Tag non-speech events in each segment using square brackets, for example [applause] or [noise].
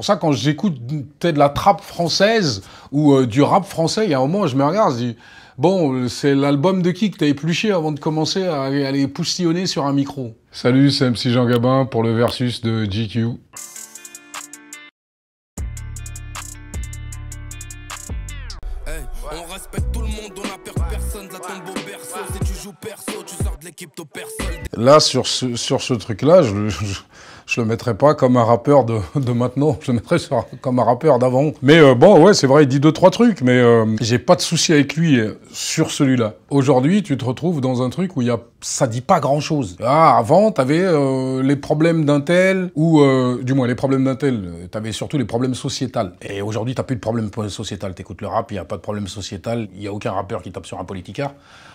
pour ça, quand j'écoute peut-être la trappe française ou euh, du rap français, il y a un moment, je me regarde, je dis Bon, c'est l'album de qui que t'as épluché avant de commencer à, aller poustillonner sur un micro Salut, c'est MC Jean Gabin pour le Versus de GQ. On respecte tout le monde, on la l'équipe Là, sur ce, sur ce truc-là, je, je, le mettrais pas comme un rappeur de, maintenant, je le mettrais comme un rappeur d'avant. Mais euh, bon, ouais, c'est vrai, il dit deux, trois trucs, mais euh, j'ai pas de souci avec lui euh, sur celui-là. Aujourd'hui, tu te retrouves dans un truc où y a, ça dit pas grand-chose. Ah, avant, t'avais avais les problèmes d'un tel, ou du moins les problèmes d'un tel, t'avais surtout les problèmes sociétals. Et aujourd'hui, t'as plus de problèmes sociétals, t'écoutes le rap, il y a pas de problème sociétal, il n'y a aucun rappeur qui tape sur un politicard.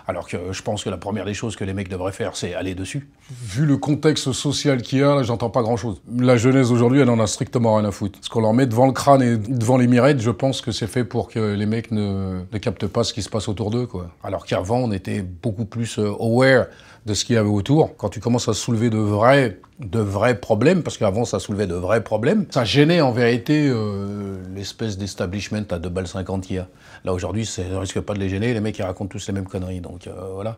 Alors que je pense que la première des choses que les mecs devraient faire, c'est aller dessus. Vu le contexte social qu'il y a, j'entends pas grand-chose. La jeunesse aujourd'hui, elle en a strictement rien à foutre. Ce qu'on leur met devant le crâne et devant les mirettes, je pense que c'est fait pour que les mecs ne, ne captent pas ce qui se passe autour d'eux. Quoi. Alors qu'avant, on était beaucoup plus euh, aware de ce qu'il y avait autour. Quand tu commences à soulever de vrais, de vrais problèmes, parce qu'avant ça soulevait de vrais problèmes, ça gênait en vérité euh, l'espèce d'establishment à 2 balles 50 hier. Là aujourd'hui, ça ne risque pas de les gêner, les mecs ils racontent tous les mêmes conneries, donc euh, voilà.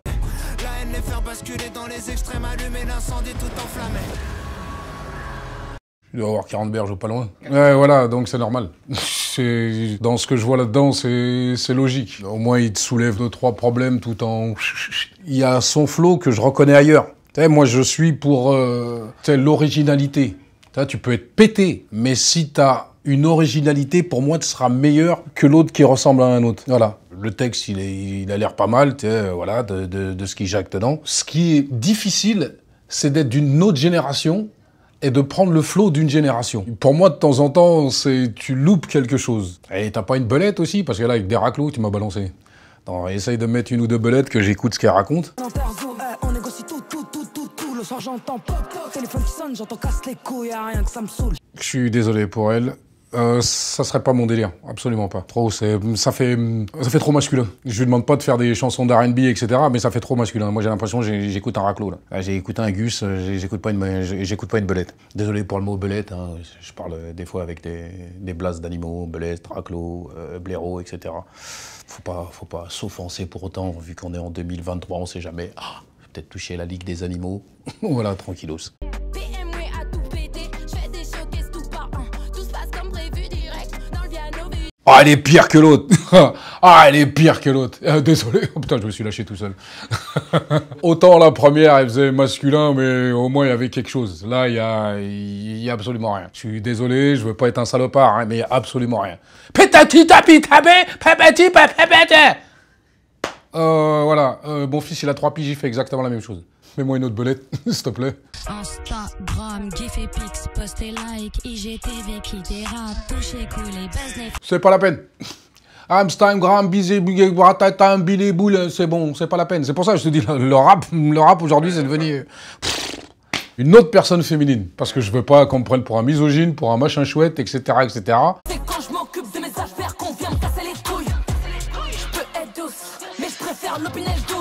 La haine les basculer dans les extrêmes, allumer l'incendie tout enflammé. Tu avoir 40 berges ou pas loin. Ouais, voilà, donc c'est normal. [laughs] dans ce que je vois là-dedans, c'est logique. Au moins, il te soulève deux trois problèmes tout en. Il y a son flow que je reconnais ailleurs. moi, je suis pour euh, l'originalité. Tu peux être pété, mais si tu as une originalité, pour moi, tu seras meilleur que l'autre qui ressemble à un autre. Voilà. Le texte, il, a l'air pas mal, voilà, de, ce qui jacte dedans. Ce qui est difficile, c'est d'être d'une autre génération et de prendre le flot d'une génération. Pour moi, de temps en temps, c'est tu loupes quelque chose. Et t'as pas une belette aussi Parce que là, avec des raclots, tu m'as balancé. Attends, essaye de mettre une ou deux belettes que j'écoute ce qu'elle raconte. Je suis désolé pour elle. Euh, ça serait pas mon délire, absolument pas. Trop, c'est, ça fait, ça fait trop masculin. Je lui demande pas de faire des chansons d'R&B, etc., mais ça fait trop masculin. Moi, j'ai l'impression que j'écoute un raclo. là. j'ai écouté un Gus, euh, j'écoute pas une, j'écoute pas une belette. Désolé pour le mot belette, hein. je parle euh, des fois avec des, des d'animaux, belette, raclo, euh, etc. Faut pas, faut pas s'offenser pour autant, vu qu'on est en 2023, on sait jamais. Ah, peut-être toucher la ligue des animaux. [laughs] voilà, tranquillos. Ah, elle est pire que l'autre. [laughs] ah, elle est pire que l'autre. [laughs] désolé. Oh, putain, je me suis lâché tout seul. [laughs] Autant la première, elle faisait masculin, mais au moins il y avait quelque chose. Là, il y a, y a absolument rien. Je suis désolé, je veux pas être un salopard, hein, mais il y a absolument rien. Pétati tapi euh, voilà, euh, mon bon fils, il a 3 piges, il fait exactement la même chose. Mets-moi une autre belette, [laughs] s'il te plaît. C'est pas la peine. Boule, c'est bon, c'est pas la peine. C'est pour ça que je te dis, le rap, le rap aujourd'hui, c'est devenu une autre personne féminine. Parce que je veux pas qu'on me prenne pour un misogyne, pour un machin chouette, etc., etc.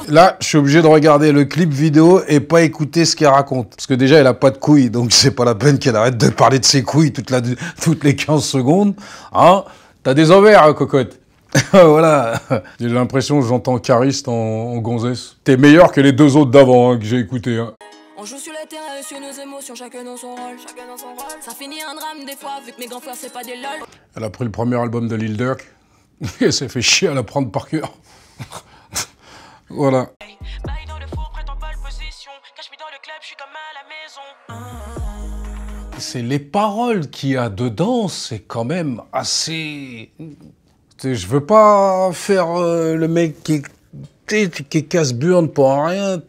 Là, je suis obligé de regarder le clip vidéo et pas écouter ce qu'elle raconte. Parce que déjà, elle a pas de couilles, donc c'est pas la peine qu'elle arrête de parler de ses couilles toutes les 15 secondes. Hein T'as des ovaires, hein, cocotte [laughs] voilà. J'ai l'impression que j'entends Cariste en, gonzesse. T'es meilleur que les deux autres d'avant hein, que j'ai écouté. Elle a pris le premier album de Lil Durk. [laughs] Elle s'est fait chier à la prendre par cœur. Voilà. C'est les paroles qu'il y a dedans, c'est quand même assez. Je veux pas faire euh, le mec qui, qui casse burne pour rien.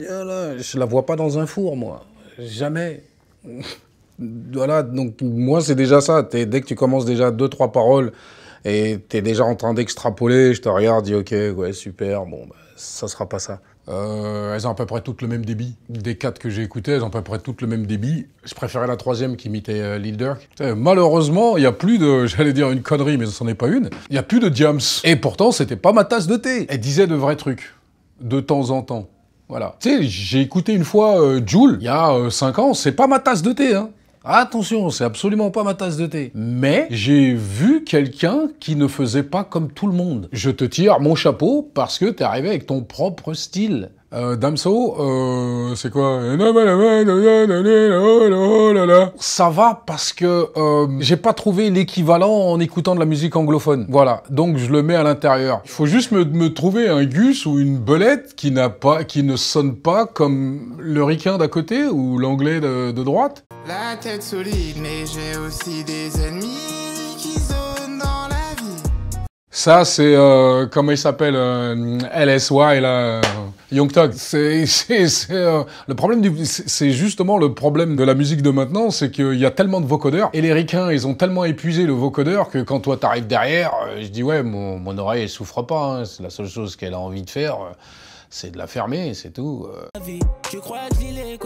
Ah je la vois pas dans un four, moi. Jamais. [laughs] Voilà, donc moi c'est déjà ça. Dès que tu commences déjà deux, trois paroles et tu es déjà en train d'extrapoler, je te regarde, dis ok, ouais, super, bon, bah, ça sera pas ça. Euh, elles ont à peu près toutes le même débit. Des quatre que j'ai écoutées, elles ont à peu près toutes le même débit. Je préférais la troisième qui imitait euh, Lil Durk. Malheureusement, il n'y a plus de, [laughs] j'allais dire une connerie, mais ce n'en est pas une. Il n'y a plus de Jams. Et pourtant, c'était pas ma tasse de thé. Elle disait de vrais trucs. De temps en temps. Voilà. Tu sais, j'ai écouté une fois euh, Joule, il y a 5 ans, c'est pas ma tasse de thé, hein. Attention, c'est absolument pas ma tasse de thé. Mais j'ai vu quelqu'un qui ne faisait pas comme tout le monde. Je te tire mon chapeau parce que t'es arrivé avec ton propre style. Euh, Damso, euh, c'est quoi Ça va parce que euh, j'ai pas trouvé l'équivalent en écoutant de la musique anglophone. Voilà, donc je le mets à l'intérieur. Il faut juste me, trouver un gus ou une belette qui n'a pas, qui ne sonne pas comme le ricain d'à côté ou l'anglais de droite. La tête solide, mais j'ai aussi des ennemis qui zonent dans la vie. Ça, c'est, euh, comment il s'appelle, euh, LSY, là, euh, Young Talk C'est, [laughs] euh, le problème du, c'est justement le problème de la musique de maintenant, c'est qu'il y a tellement de vocodeurs, et les ricains, ils ont tellement épuisé le vocodeur que quand toi t'arrives derrière, je dis ouais, mon, oreille, elle souffre pas, hein. c'est la seule chose qu'elle a envie de faire c'est de la fermer, c'est tout. Tu crois les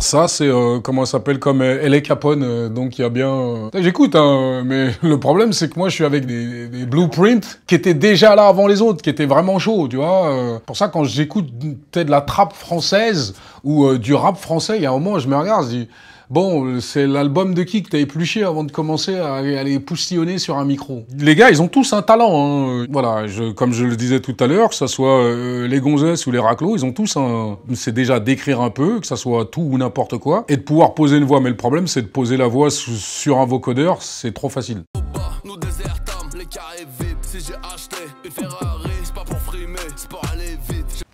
ça, c'est, euh, comment s'appelle, comme elle euh, Capone, euh, donc il y a bien... J'écoute, hein, mais [laughs] le problème, c'est que moi, je suis avec des, des, blueprints qui étaient déjà là avant les autres, qui étaient vraiment chauds, tu vois. pour ça, quand j'écoute peut-être de la trappe française ou du rap français, il y a un moment, je me regarde, je dis... Bon, c'est l'album de qui que t'as épluché avant de commencer à, aller les sur un micro Les gars, ils ont tous un talent. Hein. Voilà, comme je le disais tout à l'heure, que ce soit euh, les gonzesses ou les raclos, ils ont tous un... C'est déjà d'écrire un peu, que ça soit tout ou n'importe quoi, et de pouvoir poser une voix. Mais le problème, c'est de poser la voix sur un vocodeur, c'est trop facile.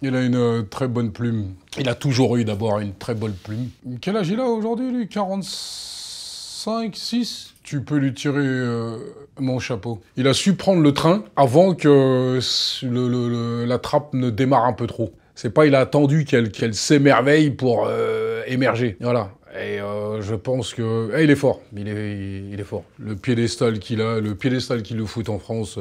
Il a une euh, très bonne plume. Il a toujours eu d'abord une très bonne plume. Quel âge il a aujourd'hui, lui 45, 6 Tu peux lui tirer euh, mon chapeau. Il a su prendre le train avant que euh, la trappe ne démarre un peu trop. C'est pas il a attendu qu'elle s'émerveille pour émerger. Voilà. Et je pense que eh, il est fort, il est, fort. Le piédestal qu'il a, le piédestal qu'il le foutent en France,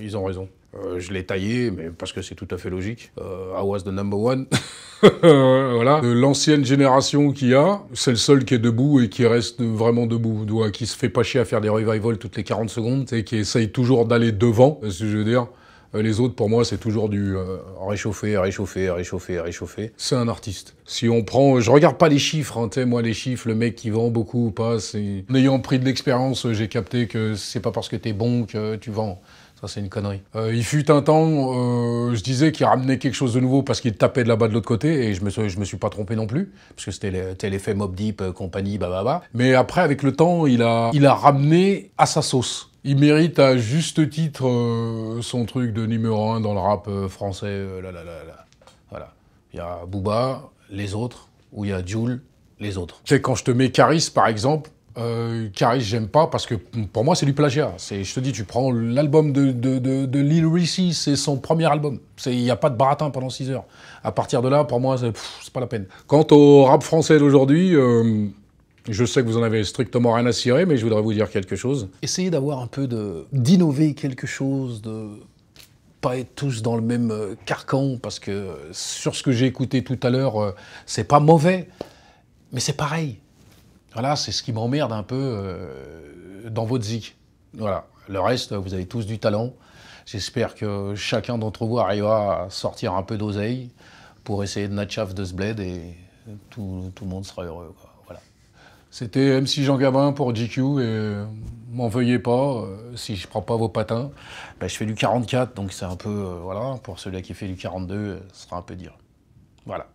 ils ont raison. Euh, je l'ai taillé, mais parce que c'est tout à fait logique. Euh, I was the number one. [laughs] voilà. L'ancienne génération qui a, c'est le seul qui est debout et qui reste vraiment debout, qui se fait pas chier à faire des revivals toutes les 40 secondes, et qui essaye toujours d'aller devant, que je veux dire. Euh, les autres, pour moi, c'est toujours du réchauffer, réchauffer, réchauffer, réchauffer. C'est un artiste. Si on prend, je regarde pas les chiffres, hein, tu moi les chiffres, le mec qui vend beaucoup ou pas, c'est... En ayant pris de l'expérience, j'ai capté que c'est pas parce que t'es bon que tu vends. Ça, c'est une connerie. Euh, il fut un temps, euh, je disais qu'il ramenait quelque chose de nouveau parce qu'il tapait de là-bas de l'autre côté, et je me, suis, je me suis pas trompé non plus, parce que c'était l'effet Mob Deep, euh, compagnie, bababa. Mais après, avec le temps, il a, il a ramené à sa sauce. Il mérite à juste titre son truc de numéro un dans le rap français, Voilà. Il y a Booba, les autres, ou il y a Jules, les autres. Tu sais, quand je te mets Caris, par exemple, euh, je j'aime pas parce que pour moi, c'est du plagiat. Je te dis, tu prends l'album de, Lil Reese, c'est son premier album. Il n'y a pas de baratin pendant 6 heures. À partir de là, pour moi, c'est pas la peine. Quant au rap français d'aujourd'hui, euh, je sais que vous en avez strictement rien à cirer, mais je voudrais vous dire quelque chose. Essayez d'avoir un peu de. d'innover quelque chose, de pas être tous dans le même euh, carcan, parce que sur ce que j'ai écouté tout à l'heure, euh, c'est pas mauvais, mais c'est pareil. Voilà, c'est ce qui m'emmerde un peu euh, dans votre zik. Voilà. Le reste, vous avez tous du talent. J'espère que chacun d'entre vous arrivera à sortir un peu d'oseille pour essayer de natchaf de ce bled et tout, le monde sera heureux. Voilà. C'était MC Jean Gabin pour GQ et euh, m'en veuillez pas euh, si je prends pas vos patins. Ben, je fais du 44 donc c'est un peu voilà pour celui qui fait du 42, ce sera un peu dur. Voilà.